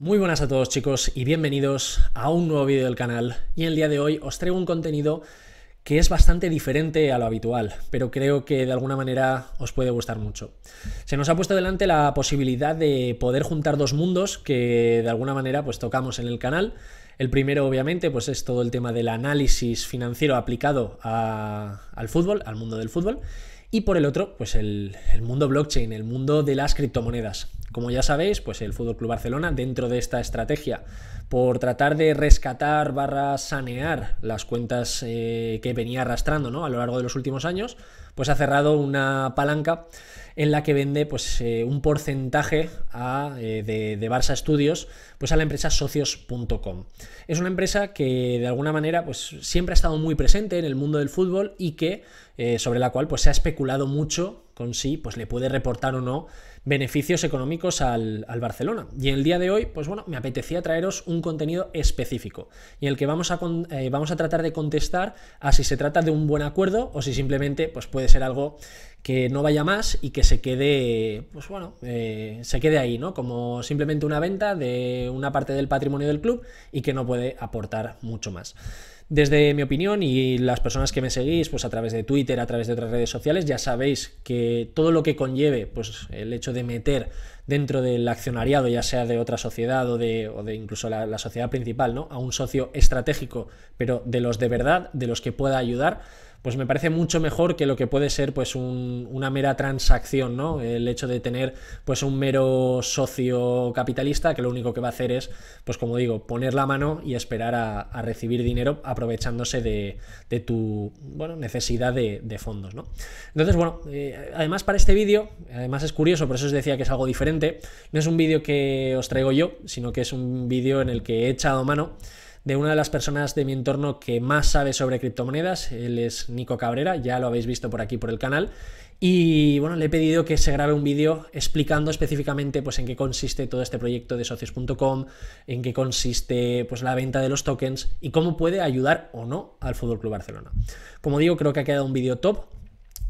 Muy buenas a todos chicos y bienvenidos a un nuevo vídeo del canal y el día de hoy os traigo un contenido que es bastante diferente a lo habitual, pero creo que de alguna manera os puede gustar mucho. Se nos ha puesto delante la posibilidad de poder juntar dos mundos que de alguna manera pues tocamos en el canal. El primero obviamente pues es todo el tema del análisis financiero aplicado al fútbol, al mundo del fútbol. Y por el otro, pues el, mundo blockchain, el mundo de las criptomonedas. Como ya sabéis, pues el Fútbol Club Barcelona, dentro de esta estrategia, por tratar de rescatar barra sanear las cuentas eh, que venía arrastrando a lo largo de los últimos años, pues ha cerrado una palanca en la que vende pues, eh, un porcentaje eh, de, Barça Studios pues, a la empresa socios.com. Es una empresa que de alguna manera pues, siempre ha estado muy presente en el mundo del fútbol y que, eh, sobre la cual pues, se ha especulado mucho con si pues, le puede reportar o no beneficios económicos al, Barcelona. Y en el día de hoy, pues bueno, me apetecía traeros un contenido específico en el que vamos a, vamos a tratar de contestar a si se trata de un buen acuerdo o si simplemente pues, puede ser algo que no vaya más y que se quede, pues bueno, eh, se quede ahí, ¿no? Como simplemente una venta de una parte del patrimonio del club y que no puede aportar mucho más. Desde mi opinión y las personas que me seguís, pues a través de Twitter, a través de otras redes sociales, ya sabéis que todo lo que conlleve, pues el hecho de meter dentro del accionariado, ya sea de otra sociedad o de, o de incluso la, la, sociedad principal, ¿no? A un socio estratégico, pero de los de verdad, de los que pueda ayudar, pues me parece mucho mejor que lo que puede ser pues un, una mera transacción, ¿no? El hecho de tener pues un mero socio capitalista que lo único que va a hacer es, pues como digo, poner la mano y esperar a, recibir dinero aprovechándose de, tu, bueno, necesidad de, fondos, ¿no? Entonces, bueno, eh, además para este vídeo, además es curioso, por eso os decía que es algo diferente, no es un vídeo que os traigo yo, sino que es un vídeo en el que he echado mano de una de las personas de mi entorno que más sabe sobre criptomonedas. Él es Nico Cabrera, ya lo habéis visto por aquí por el canal. Y bueno, le he pedido que se grabe un vídeo explicando específicamente pues en qué consiste todo este proyecto de socios.com, en qué consiste pues la venta de los tokens y cómo puede ayudar o no al Fútbol Club Barcelona. Como digo, creo que ha quedado un vídeo top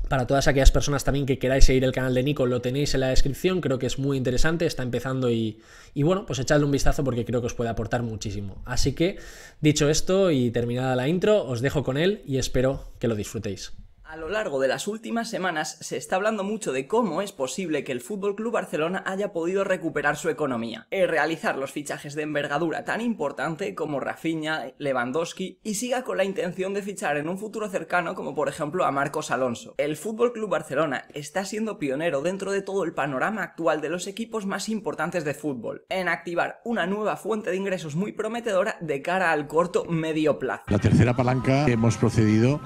para todas aquellas personas también que queráis seguir el canal de Nico, lo tenéis en la descripción, creo que es muy interesante, está empezando y, bueno, pues echadle un vistazo porque creo que os puede aportar muchísimo. Así que, dicho esto y terminada la intro, os dejo con él y espero que lo disfrutéis. A lo largo de las últimas semanas se está hablando mucho de cómo es posible que el Fútbol Club Barcelona haya podido recuperar su economía y eh, realizar los fichajes de envergadura tan importante como Rafinha, Lewandowski y siga con la intención de fichar en un futuro cercano como por ejemplo a Marcos Alonso. El Fútbol Club Barcelona está siendo pionero dentro de todo el panorama actual de los equipos más importantes de fútbol en activar una nueva fuente de ingresos muy prometedora de cara al corto medio plazo. La tercera palanca que hemos procedido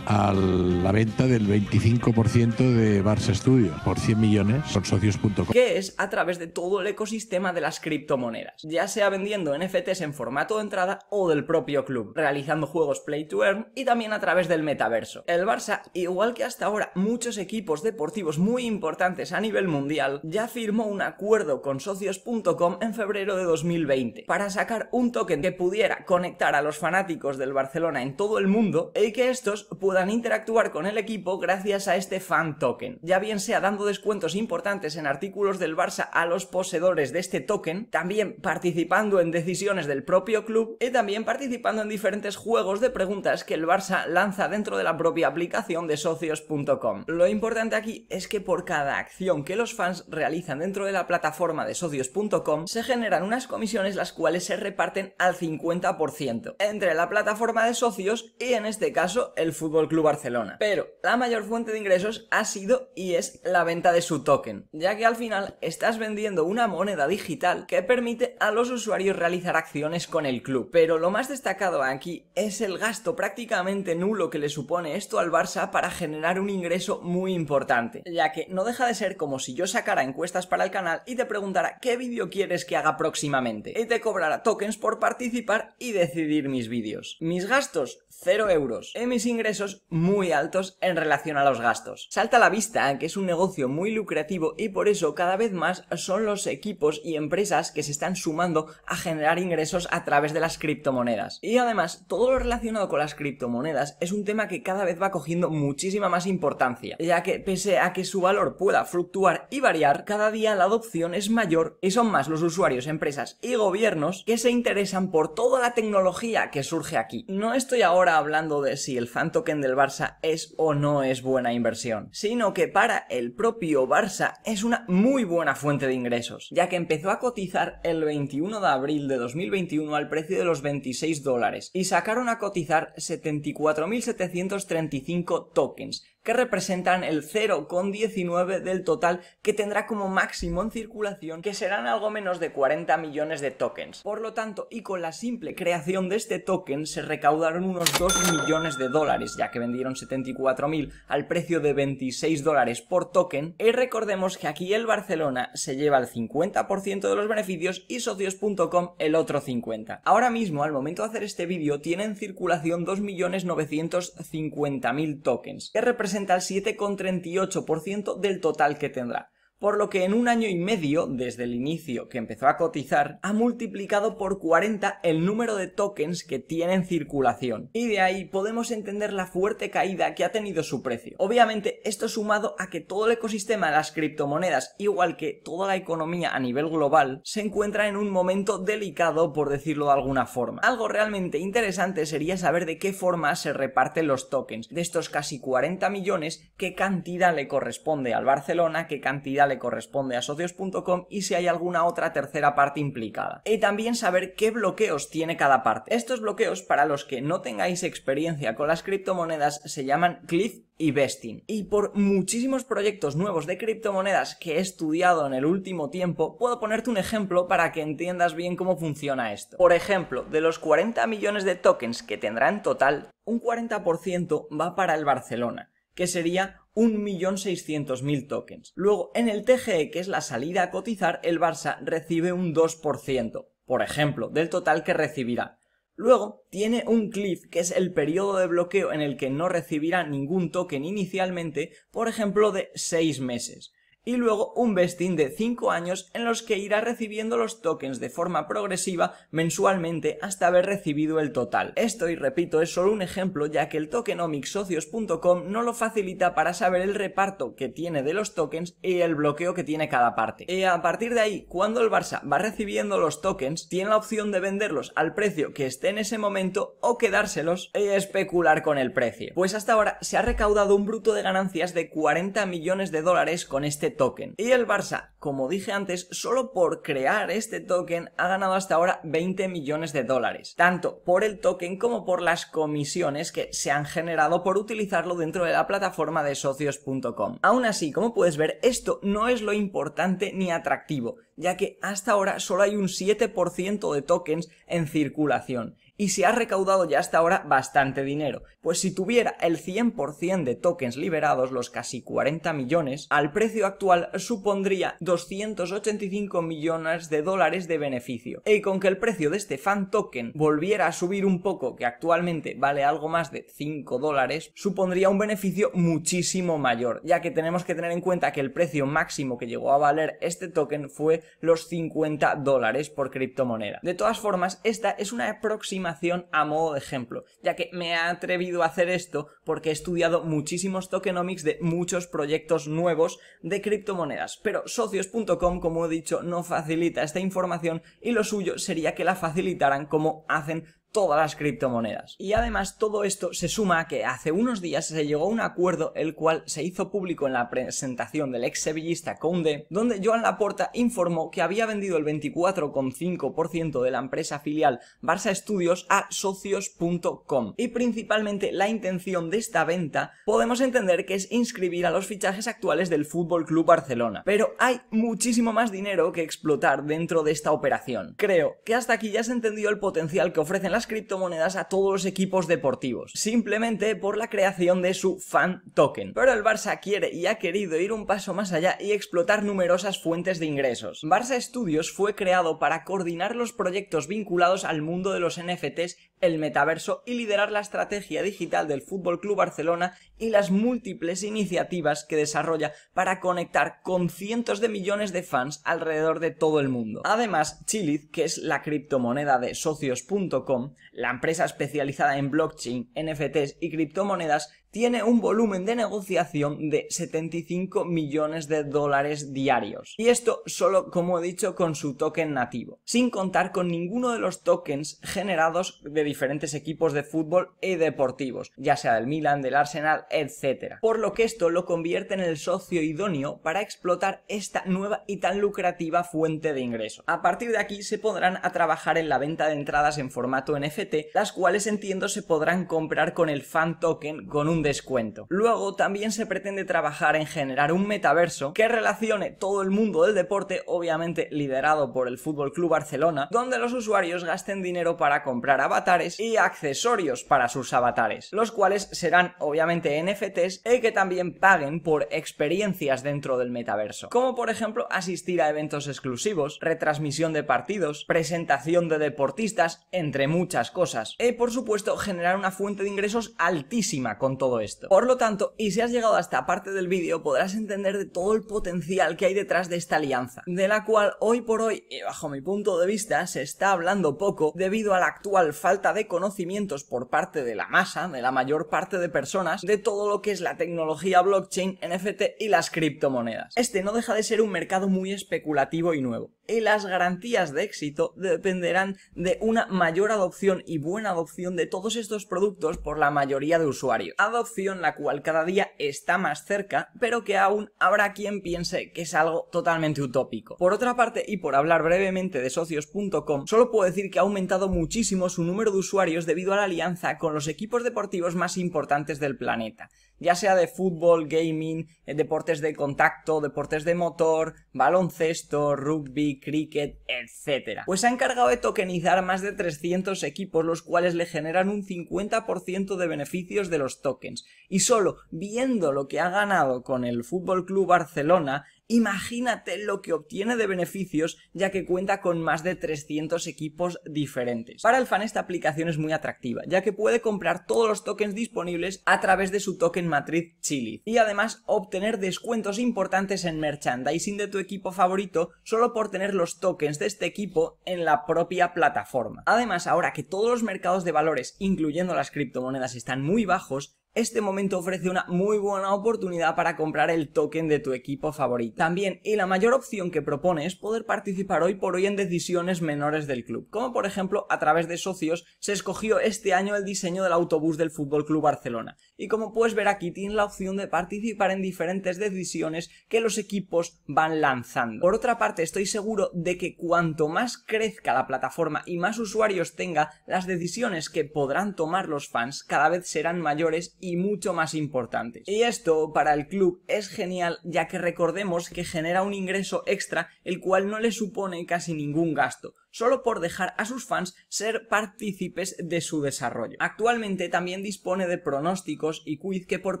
a la venta del 25% de Barça Studio por 100 millones con socios.com. Que es a través de todo el ecosistema de las criptomonedas, ya sea vendiendo NFTs en formato de entrada o del propio club, realizando juegos play to earn y también a través del metaverso. El Barça, igual que hasta ahora muchos equipos deportivos muy importantes a nivel mundial, ya firmó un acuerdo con socios.com en febrero de 2020 para sacar un token que pudiera conectar a los fanáticos del Barcelona en todo el mundo y que estos pudieran puedan interactuar con el equipo gracias a este fan token, ya bien sea dando descuentos importantes en artículos del Barça a los poseedores de este token, también participando en decisiones del propio club y también participando en diferentes juegos de preguntas que el Barça lanza dentro de la propia aplicación de socios.com. Lo importante aquí es que por cada acción que los fans realizan dentro de la plataforma de socios.com se generan unas comisiones las cuales se reparten al 50% entre la plataforma de socios y en este caso el fútbol el Club Barcelona. Pero la mayor fuente de ingresos ha sido y es la venta de su token, ya que al final estás vendiendo una moneda digital que permite a los usuarios realizar acciones con el club. Pero lo más destacado aquí es el gasto prácticamente nulo que le supone esto al Barça para generar un ingreso muy importante, ya que no deja de ser como si yo sacara encuestas para el canal y te preguntara qué vídeo quieres que haga próximamente y te cobrara tokens por participar y decidir mis vídeos. Mis gastos, 0 euros. En mis ingresos muy altos en relación a los gastos. Salta a la vista que es un negocio muy lucrativo y por eso cada vez más son los equipos y empresas que se están sumando a generar ingresos a través de las criptomonedas. Y además, todo lo relacionado con las criptomonedas es un tema que cada vez va cogiendo muchísima más importancia, ya que pese a que su valor pueda fluctuar y variar, cada día la adopción es mayor y son más los usuarios, empresas y gobiernos que se interesan por toda la tecnología que surge aquí. No estoy ahora hablando de si el fan del Barça es o no es buena inversión, sino que para el propio Barça es una muy buena fuente de ingresos, ya que empezó a cotizar el 21 de abril de 2021 al precio de los 26 dólares y sacaron a cotizar 74.735 tokens, que representan el 0,19 del total que tendrá como máximo en circulación, que serán algo menos de 40 millones de tokens. Por lo tanto, y con la simple creación de este token, se recaudaron unos 2 millones de dólares, ya que vendieron 74.000 al precio de 26 dólares por token. Y recordemos que aquí el Barcelona se lleva el 50% de los beneficios y socios.com el otro 50%. Ahora mismo, al momento de hacer este vídeo, tiene en circulación 2.950.000 tokens, que representa el 7,38% del total que tendrá por lo que en un año y medio, desde el inicio que empezó a cotizar, ha multiplicado por 40 el número de tokens que tiene en circulación. Y de ahí podemos entender la fuerte caída que ha tenido su precio. Obviamente, esto sumado a que todo el ecosistema de las criptomonedas, igual que toda la economía a nivel global, se encuentra en un momento delicado, por decirlo de alguna forma. Algo realmente interesante sería saber de qué forma se reparten los tokens. De estos casi 40 millones, qué cantidad le corresponde al Barcelona, qué cantidad le corresponde a socios.com y si hay alguna otra tercera parte implicada. Y también saber qué bloqueos tiene cada parte. Estos bloqueos, para los que no tengáis experiencia con las criptomonedas, se llaman cliff y vesting. Y por muchísimos proyectos nuevos de criptomonedas que he estudiado en el último tiempo, puedo ponerte un ejemplo para que entiendas bien cómo funciona esto. Por ejemplo, de los 40 millones de tokens que tendrá en total, un 40% va para el Barcelona que sería 1.600.000 tokens. Luego, en el TGE, que es la salida a cotizar, el Barça recibe un 2%, por ejemplo, del total que recibirá. Luego tiene un cliff, que es el periodo de bloqueo en el que no recibirá ningún token inicialmente, por ejemplo, de 6 meses y luego un vesting de 5 años en los que irá recibiendo los tokens de forma progresiva mensualmente hasta haber recibido el total. Esto, y repito, es solo un ejemplo ya que el tokenomicsocios.com no lo facilita para saber el reparto que tiene de los tokens y el bloqueo que tiene cada parte. Y eh, a partir de ahí, cuando el Barça va recibiendo los tokens, tiene la opción de venderlos al precio que esté en ese momento o quedárselos y especular con el precio. Pues hasta ahora se ha recaudado un bruto de ganancias de 40 millones de dólares con este token. Y el Barça, como dije antes, solo por crear este token ha ganado hasta ahora 20 millones de dólares, tanto por el token como por las comisiones que se han generado por utilizarlo dentro de la plataforma de socios.com. Aún así, como puedes ver, esto no es lo importante ni atractivo, ya que hasta ahora solo hay un 7% de tokens en circulación y se ha recaudado ya hasta ahora bastante dinero, pues si tuviera el 100% de tokens liberados, los casi 40 millones, al precio actual supondría 285 millones de dólares de beneficio. Y con que el precio de este fan token volviera a subir un poco, que actualmente vale algo más de 5 dólares, supondría un beneficio muchísimo mayor, ya que tenemos que tener en cuenta que el precio máximo que llegó a valer este token fue los 50 dólares por criptomoneda. De todas formas, esta es una próxima a modo de ejemplo, ya que me he atrevido a hacer esto porque he estudiado muchísimos tokenomics de muchos proyectos nuevos de criptomonedas, pero socios.com, como he dicho, no facilita esta información y lo suyo sería que la facilitaran como hacen todas las criptomonedas. Y además todo esto se suma a que hace unos días se llegó a un acuerdo el cual se hizo público en la presentación del ex sevillista Conde, donde Joan Laporta informó que había vendido el 24,5% de la empresa filial Barça Estudios a socios.com. Y principalmente la intención de esta venta podemos entender que es inscribir a los fichajes actuales del Fútbol Club Barcelona, pero hay muchísimo más dinero que explotar dentro de esta operación. Creo que hasta aquí ya se entendió el potencial que ofrecen las criptomonedas a todos los equipos deportivos, simplemente por la creación de su fan token. Pero el Barça quiere y ha querido ir un paso más allá y explotar numerosas fuentes de ingresos. Barça Studios fue creado para coordinar los proyectos vinculados al mundo de los NFTs, el metaverso y liderar la estrategia digital del Fútbol Club Barcelona y las múltiples iniciativas que desarrolla para conectar con cientos de millones de fans alrededor de todo el mundo. Además, Chiliz, que es la criptomoneda de socios.com, la empresa especializada en blockchain, NFTs y criptomonedas tiene un volumen de negociación de 75 millones de dólares diarios. Y esto solo, como he dicho, con su token nativo, sin contar con ninguno de los tokens generados de diferentes equipos de fútbol y deportivos, ya sea del Milan, del Arsenal, etc. Por lo que esto lo convierte en el socio idóneo para explotar esta nueva y tan lucrativa fuente de ingreso. A partir de aquí se podrán a trabajar en la venta de entradas en formato NFT, las cuales entiendo se podrán comprar con el fan token con un descuento. Luego también se pretende trabajar en generar un metaverso que relacione todo el mundo del deporte, obviamente liderado por el Fútbol Club Barcelona, donde los usuarios gasten dinero para comprar avatares y accesorios para sus avatares, los cuales serán obviamente NFTs y que también paguen por experiencias dentro del metaverso, como por ejemplo asistir a eventos exclusivos, retransmisión de partidos, presentación de deportistas, entre muchas cosas. Y por supuesto generar una fuente de ingresos altísima con todo esto. Por lo tanto, y si has llegado a esta parte del vídeo, podrás entender de todo el potencial que hay detrás de esta alianza, de la cual hoy por hoy, y bajo mi punto de vista, se está hablando poco debido a la actual falta de conocimientos por parte de la masa, de la mayor parte de personas, de todo lo que es la tecnología blockchain, NFT y las criptomonedas. Este no deja de ser un mercado muy especulativo y nuevo y las garantías de éxito dependerán de una mayor adopción y buena adopción de todos estos productos por la mayoría de usuarios. Adopción la cual cada día está más cerca, pero que aún habrá quien piense que es algo totalmente utópico. Por otra parte, y por hablar brevemente de socios.com, solo puedo decir que ha aumentado muchísimo su número de usuarios debido a la alianza con los equipos deportivos más importantes del planeta ya sea de fútbol, gaming, eh, deportes de contacto, deportes de motor, baloncesto, rugby, cricket, etc. Pues se ha encargado de tokenizar más de 300 equipos, los cuales le generan un 50% de beneficios de los tokens. Y solo viendo lo que ha ganado con el Fútbol Club Barcelona, Imagínate lo que obtiene de beneficios ya que cuenta con más de 300 equipos diferentes. Para el fan esta aplicación es muy atractiva ya que puede comprar todos los tokens disponibles a través de su token matriz Chili y además obtener descuentos importantes en merchandising de tu equipo favorito solo por tener los tokens de este equipo en la propia plataforma. Además ahora que todos los mercados de valores incluyendo las criptomonedas están muy bajos, este momento ofrece una muy buena oportunidad para comprar el token de tu equipo favorito. También, y la mayor opción que propone es poder participar hoy por hoy en decisiones menores del club, como por ejemplo a través de socios se escogió este año el diseño del autobús del Fútbol Club Barcelona. Y como puedes ver aquí, tienes la opción de participar en diferentes decisiones que los equipos van lanzando. Por otra parte, estoy seguro de que cuanto más crezca la plataforma y más usuarios tenga, las decisiones que podrán tomar los fans cada vez serán mayores y mucho más importante. Y esto para el club es genial ya que recordemos que genera un ingreso extra el cual no le supone casi ningún gasto, solo por dejar a sus fans ser partícipes de su desarrollo. Actualmente también dispone de pronósticos y quiz que por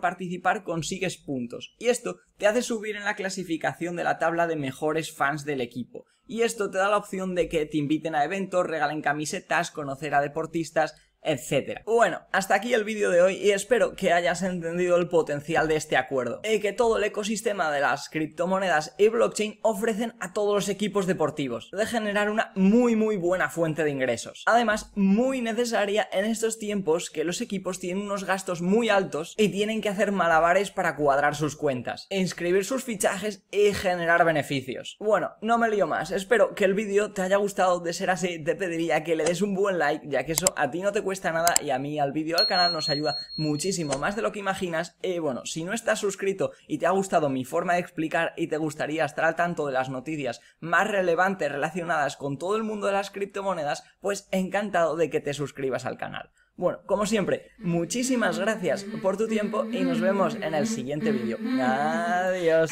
participar consigues puntos, y esto te hace subir en la clasificación de la tabla de mejores fans del equipo. Y esto te da la opción de que te inviten a eventos, regalen camisetas, conocer a deportistas, etcétera. Bueno, hasta aquí el vídeo de hoy y espero que hayas entendido el potencial de este acuerdo y que todo el ecosistema de las criptomonedas y blockchain ofrecen a todos los equipos deportivos, de generar una muy muy buena fuente de ingresos. Además, muy necesaria en estos tiempos que los equipos tienen unos gastos muy altos y tienen que hacer malabares para cuadrar sus cuentas, inscribir sus fichajes y generar beneficios. Bueno, no me lío más, espero que el vídeo te haya gustado, de ser así te pediría que le des un buen like ya que eso a ti no te cuesta cuesta nada y a mí, al vídeo, al canal nos ayuda muchísimo más de lo que imaginas. Y eh, bueno, si no estás suscrito y te ha gustado mi forma de explicar y te gustaría estar al tanto de las noticias más relevantes relacionadas con todo el mundo de las criptomonedas, pues encantado de que te suscribas al canal. Bueno, como siempre, muchísimas gracias por tu tiempo y nos vemos en el siguiente vídeo. Adiós.